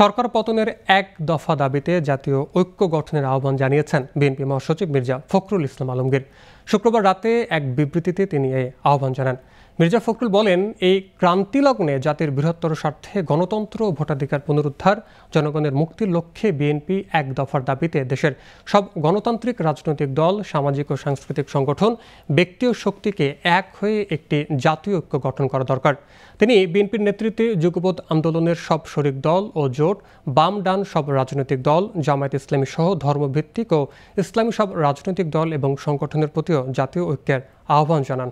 সরকার পতনের এক দফা দাবিতে জাতীয় ঐক্য গঠনের আহ্বান জানিয়েছেন বিএনপি মহাসচিব মির্জা ফখরুল ইসলাম আলমগীর শুক্রবার রাতে এক বিবৃতিতে তিনি এই আহ্বান জানান মির্জা ফখরুল বলেন এই ক্রান্তিলগ্নে জাতির বৃহত্তর স্বার্থে গণতন্ত্র ও ভোটাধিকার পুনরুদ্ধার জনগণের মুক্তির লক্ষ্যে বিএনপি এক দফার দাবিতে দেশের সব গণতান্ত্রিক রাজনৈতিক দল সামাজিক ও সাংস্কৃতিক সংগঠন ব্যক্তি ও শক্তিকে এক হয়ে একটি জাতীয় ঐক্য গঠন করা দরকার তিনি বিএনপির নেতৃত্বে যুগপথ আন্দোলনের সব শরিক দল ও জোট বাম ডান সব রাজনৈতিক দল জামায়াত ইসলামী সহ ধর্মভিত্তিক ও ইসলামী সব রাজনৈতিক দল এবং সংগঠনের প্রতি জাতীয় জাতীয় ঐক্যের আহ্বান জানান